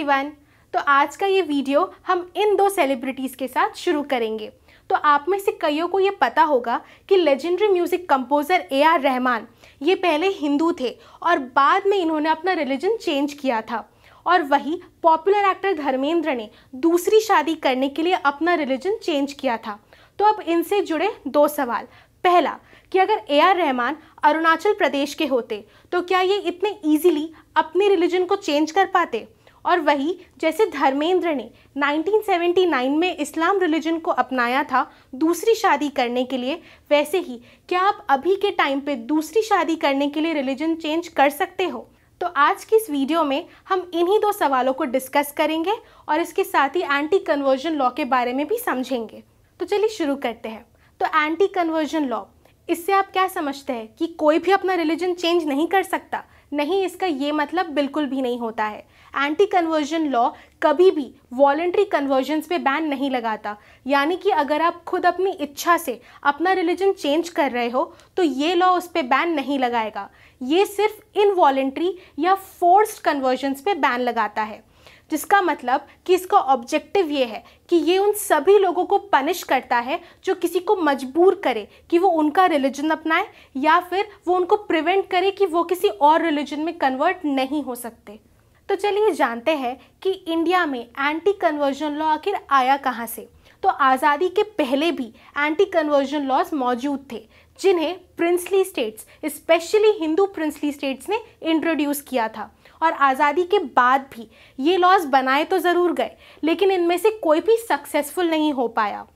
everyone तो आज का ये वीडियो हम इन दो सेलिब्रिटीज़ के साथ शुरू करेंगे तो आप में से कईयों को ये पता होगा कि legendary music composer A R Rahman ये पहले हिंदू थे और बाद में इन्होंने अपना रिलीजन चेंज किया था और वही पॉपुलर एक्टर धर्मेंद्र ने दूसरी शादी करने के लिए अपना रिलीजन चेंज किया था तो अब इनसे जुड़े दो सवाल पहला कि अगर ए आर रहमान अरुणाचल प्रदेश के होते तो क्या ये इतने ईजिली अपने रिलीजन को चेंज कर पाते और वही जैसे धर्मेंद्र ने 1979 में इस्लाम रिलीजन को अपनाया था दूसरी शादी करने के लिए वैसे ही क्या आप अभी के टाइम पे दूसरी शादी करने के लिए रिलीजन चेंज कर सकते हो तो आज की इस वीडियो में हम इन्हीं दो सवालों को डिस्कस करेंगे और इसके साथ ही एंटी कन्वर्जन लॉ के बारे में भी समझेंगे तो चलिए शुरू करते हैं तो एंटी कन्वर्जन लॉ इससे आप क्या समझते हैं कि कोई भी अपना रिलीजन चेंज नहीं कर सकता नहीं इसका ये मतलब बिल्कुल भी नहीं होता है एंटी कन्वर्जन लॉ कभी भी वॉलेंट्री कन्वर्जन्स पे बैन नहीं लगाता यानी कि अगर आप खुद अपनी इच्छा से अपना रिलीजन चेंज कर रहे हो तो ये लॉ उस पर बैन नहीं लगाएगा ये सिर्फ इन वॉलेंट्री या फोर्स्ड कन्वर्जन्स पे बैन लगाता है जिसका मतलब कि इसका ऑब्जेक्टिव ये है कि ये उन सभी लोगों को पनिश करता है जो किसी को मजबूर करे कि वो उनका रिलीजन अपनाए या फिर वो उनको प्रिवेंट करे कि वो किसी और रिलीजन में कन्वर्ट नहीं हो सकते तो चलिए जानते हैं कि इंडिया में एंटी कन्वर्जन लॉ आखिर आया कहाँ से तो आज़ादी के पहले भी एंटी कन्वर्जन लॉज मौजूद थे जिन्हें princely states specially Hindu princely states ने इंट्रोड्यूस किया था और आज़ादी के बाद भी ये लॉज बनाए तो ज़रूर गए लेकिन इनमें से कोई भी सक्सेसफुल नहीं हो पाया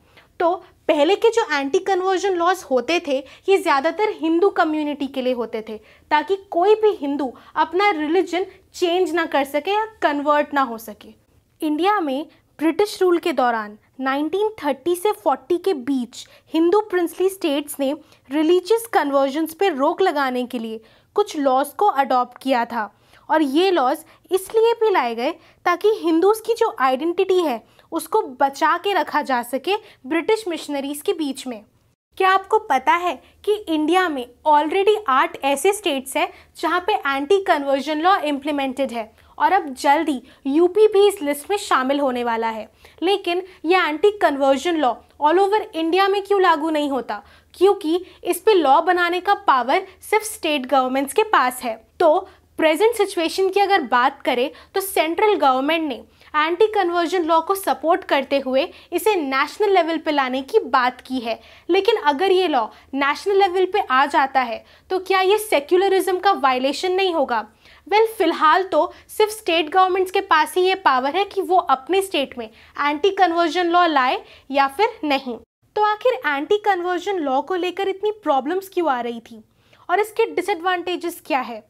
तो पहले के जो एंटी कन्वर्जन लॉज होते थे ये ज़्यादातर हिंदू कम्युनिटी के लिए होते थे ताकि कोई भी हिंदू अपना रिलीजन चेंज ना कर सके या कन्वर्ट ना हो सके इंडिया में ब्रिटिश रूल के दौरान 1930 से 40 के बीच हिंदू प्रिंसली स्टेट्स ने रिलीजियस कन्वर्जन्स पर रोक लगाने के लिए कुछ लॉज को अडॉप्ट किया था और ये लॉज इसलिए भी लाए गए ताकि हिंदूज़ की जो आइडेंटिटी है उसको बचा के रखा जा सके ब्रिटिश मिशनरीज़ के बीच में क्या आपको पता है कि इंडिया में ऑलरेडी आठ ऐसे स्टेट्स हैं जहाँ पे एंटी कन्वर्जन लॉ इम्प्लीमेंटेड है और अब जल्दी यूपी भी इस लिस्ट में शामिल होने वाला है लेकिन यह anti conversion law all over India में क्यों लागू नहीं होता क्योंकि इस पे लॉ बनाने का पावर सिर्फ स्टेट गवर्नमेंट्स के पास है तो प्रेजेंट सिचुएशन की अगर बात करें तो सेंट्रल गवर्नमेंट ने एंटी कन्वर्जन लॉ को सपोर्ट करते हुए इसे नेशनल लेवल पे लाने की बात की है लेकिन अगर ये लॉ नेशनल लेवल पे आ जाता है तो क्या ये सेक्युलरिज्म का वायलेशन नहीं होगा वेल well, फिलहाल तो सिर्फ स्टेट गवर्नमेंट्स के पास ही ये पावर है कि वो अपने स्टेट में एंटी कन्वर्जन लॉ लाए या फिर नहीं तो आखिर एंटी कन्वर्जन लॉ को लेकर इतनी प्रॉब्लम्स क्यों आ रही थी और इसके डिसएडवांटेजेस क्या है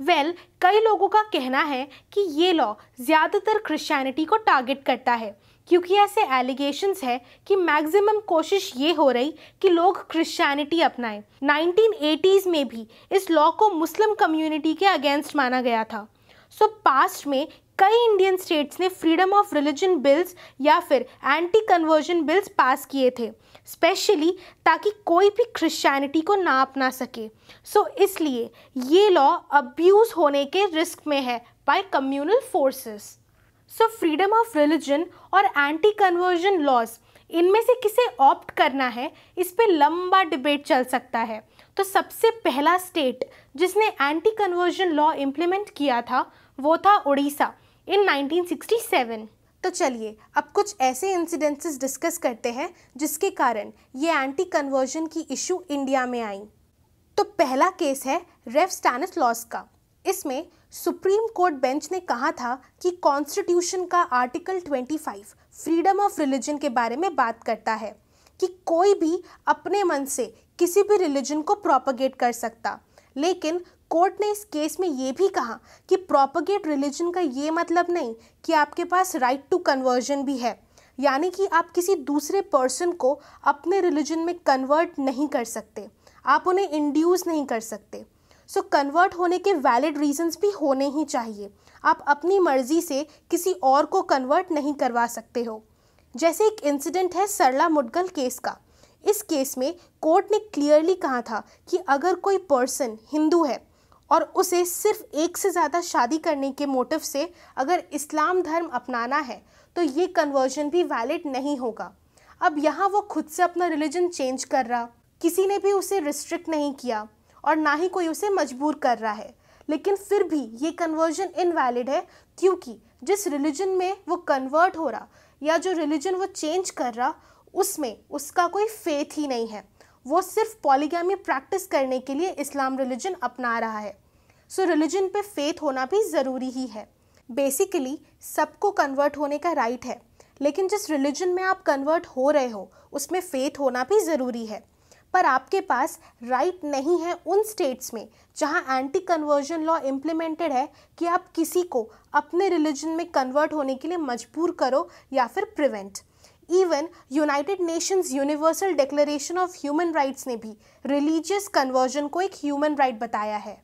वेल well, कई लोगों का कहना है कि ये लॉ ज़्यादातर क्रिश्चियनिटी को टारगेट करता है क्योंकि ऐसे एलिगेशंस है कि मैक्सिमम कोशिश ये हो रही कि लोग क्रिश्चियनिटी अपनाएं नाइनटीन में भी इस लॉ को मुस्लिम कम्युनिटी के अगेंस्ट माना गया था सो so, पास्ट में कई इंडियन स्टेट्स ने फ्रीडम ऑफ रिलीजन बिल्स या फिर एंटी कन्वर्जन बिल्स पास किए थे स्पेशली ताकि कोई भी क्रिश्चियनिटी को ना अपना सके सो so, इसलिए ये लॉ अब्यूज़ होने के रिस्क में है by communal forces so freedom of religion और एंटी कन्वर्जन लॉज इनमें से किसे ऑप्ट करना है इस पर लंबा डिबेट चल सकता है तो सबसे पहला स्टेट जिसने एंटी कन्वर्जन लॉ इम्प्लीमेंट किया था वो था उड़ीसा इन 1967 तो चलिए अब कुछ ऐसे इंसिडेंसेस डिस्कस करते हैं जिसके कारण ये एंटी कन्वर्जन की इशू इंडिया में आई तो पहला केस है रेफ स्टैनस लॉस का इसमें सुप्रीम कोर्ट बेंच ने कहा था कि कॉन्स्टिट्यूशन का आर्टिकल 25 फ्रीडम ऑफ रिलीजन के बारे में बात करता है कि कोई भी अपने मन से किसी भी रिलीजन को प्रोपोगेट कर सकता लेकिन कोर्ट ने इस केस में ये भी कहा कि प्रोपोगेट रिलीजन का ये मतलब नहीं कि आपके पास राइट टू कन्वर्जन भी है यानी कि आप किसी दूसरे पर्सन को अपने रिलीजन में कन्वर्ट नहीं कर सकते आप उन्हें इंड्यूस नहीं कर सकते सो so, कन्वर्ट होने के वैलिड रीजंस भी होने ही चाहिए आप अपनी मर्जी से किसी और को कन्वर्ट नहीं करवा सकते हो जैसे एक इंसिडेंट है सरला मुडगल केस का इस केस में कोर्ट ने क्लियरली कहा था कि अगर कोई पर्सन हिंदू है और उसे सिर्फ एक से ज़्यादा शादी करने के मोटिव से अगर इस्लाम धर्म अपनाना है तो ये कन्वर्जन भी वैलिड नहीं होगा अब यहाँ वो खुद से अपना रिलीजन चेंज कर रहा किसी ने भी उसे रिस्ट्रिक्ट नहीं किया और ना ही कोई उसे मजबूर कर रहा है लेकिन फिर भी ये कन्वर्जन इनवैलिड है क्योंकि जिस रिलीजन में वो कन्वर्ट हो रहा या जो रिलीजन वो चेंज कर रहा उसमें उसका कोई फेथ ही नहीं है वो सिर्फ पॉलीगामी प्रैक्टिस करने के लिए इस्लाम रिलीजन अपना रहा है सो रिलीजन पे फेथ होना भी ज़रूरी ही है बेसिकली सबको कन्वर्ट होने का राइट है लेकिन जिस रिलीजन में आप कन्वर्ट हो रहे हो उसमें फेथ होना भी ज़रूरी है पर आपके पास राइट नहीं है उन स्टेट्स में जहां एंटी कन्वर्जन लॉ इम्प्लीमेंटेड है कि आप किसी को अपने रिलीजन में कन्वर्ट होने के लिए मजबूर करो या फिर prevent even United Nations universal declaration of human rights ने भी रिलीजियस कन्वर्जन को एक ह्यूमन राइट right बताया है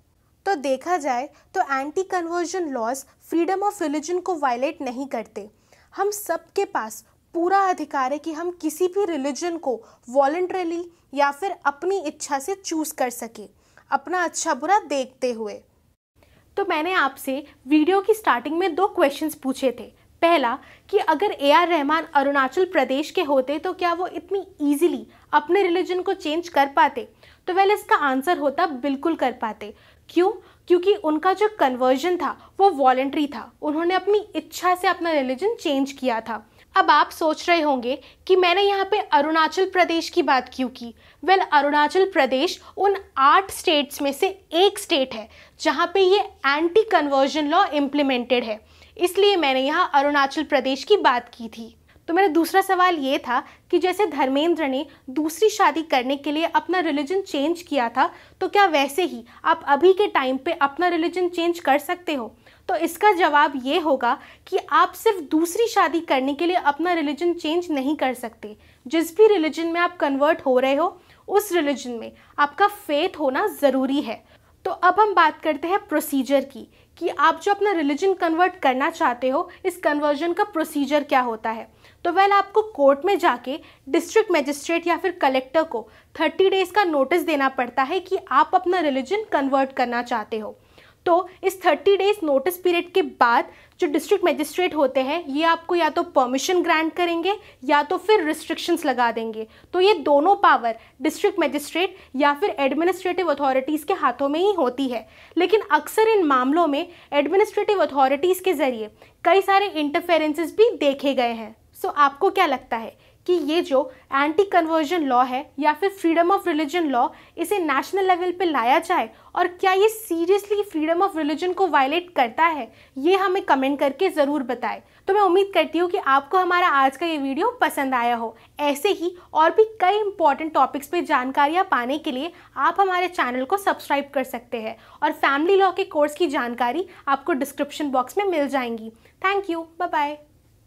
तो देखा जाए तो anti conversion laws freedom of religion को वायलेट नहीं करते हम सबके पास पूरा अधिकार है कि हम किसी भी रिलीजन को वॉल्ट्रली या फिर अपनी इच्छा से चूज कर सके अपना अच्छा बुरा देखते हुए तो मैंने आपसे वीडियो की स्टार्टिंग में दो क्वेश्चंस पूछे थे पहला कि अगर ए आर रहमान अरुणाचल प्रदेश के होते तो क्या वो इतनी ईजिली अपने रिलीजन को चेंज कर पाते तो वेल इसका आंसर होता बिल्कुल कर पाते क्यों क्योंकि उनका जो कन्वर्जन था वो वॉलेंट्री था उन्होंने अपनी इच्छा से अपना रिलीजन चेंज किया था अब आप सोच रहे होंगे कि मैंने यहाँ पे अरुणाचल प्रदेश की बात क्यों की वेल well, अरुणाचल प्रदेश उन आठ स्टेट्स में से एक स्टेट है जहाँ पे ये एंटी कन्वर्जन लॉ इम्प्लीमेंटेड है इसलिए मैंने यहाँ अरुणाचल प्रदेश की बात की थी तो मेरा दूसरा सवाल ये था कि जैसे धर्मेंद्र ने दूसरी शादी करने के लिए अपना रिलीजन चेंज किया था तो क्या वैसे ही आप अभी के टाइम पे अपना रिलीजन चेंज कर सकते हो तो इसका जवाब ये होगा कि आप सिर्फ दूसरी शादी करने के लिए अपना रिलीजन चेंज नहीं कर सकते जिस भी रिलीजन में आप कन्वर्ट हो रहे हो उस रिलीजन में आपका फेथ होना ज़रूरी है तो अब हम बात करते हैं प्रोसीजर की कि आप जो अपना रिलीजन कन्वर्ट करना चाहते हो इस कन्वर्जन का प्रोसीजर क्या होता है तो वेल आपको कोर्ट में जाके डिस्ट्रिक्ट मजिस्ट्रेट या फिर कलेक्टर को 30 डेज़ का नोटिस देना पड़ता है कि आप अपना रिलीजन कन्वर्ट करना चाहते हो तो इस थर्टी डेज नोटिस पीरियड के बाद जो डिस्ट्रिक्ट मजिस्ट्रेट होते हैं ये आपको या तो परमिशन ग्रांट करेंगे या तो फिर रिस्ट्रिक्शंस लगा देंगे तो ये दोनों पावर डिस्ट्रिक्ट मजिस्ट्रेट या फिर एडमिनिस्ट्रेटिव अथॉरिटीज़ के हाथों में ही होती है लेकिन अक्सर इन मामलों में एडमिनिस्ट्रेटिव अथॉरिटीज़ के ज़रिए कई सारे इंटरफेरेंसेज भी देखे गए हैं सो आपको क्या लगता है कि ये जो एंटी कन्वर्जन लॉ है या फिर फ्रीडम ऑफ रिलीजन लॉ इसे नेशनल लेवल पे लाया जाए और क्या ये सीरियसली फ्रीडम ऑफ रिलीजन को वायलेट करता है ये हमें कमेंट करके ज़रूर बताएं तो मैं उम्मीद करती हूँ कि आपको हमारा आज का ये वीडियो पसंद आया हो ऐसे ही और भी कई इंपॉर्टेंट टॉपिक्स पे जानकारियाँ पाने के लिए आप हमारे चैनल को सब्सक्राइब कर सकते हैं और फैमिली लॉ के कोर्स की जानकारी आपको डिस्क्रिप्शन बॉक्स में मिल जाएंगी थैंक यू बाय बाय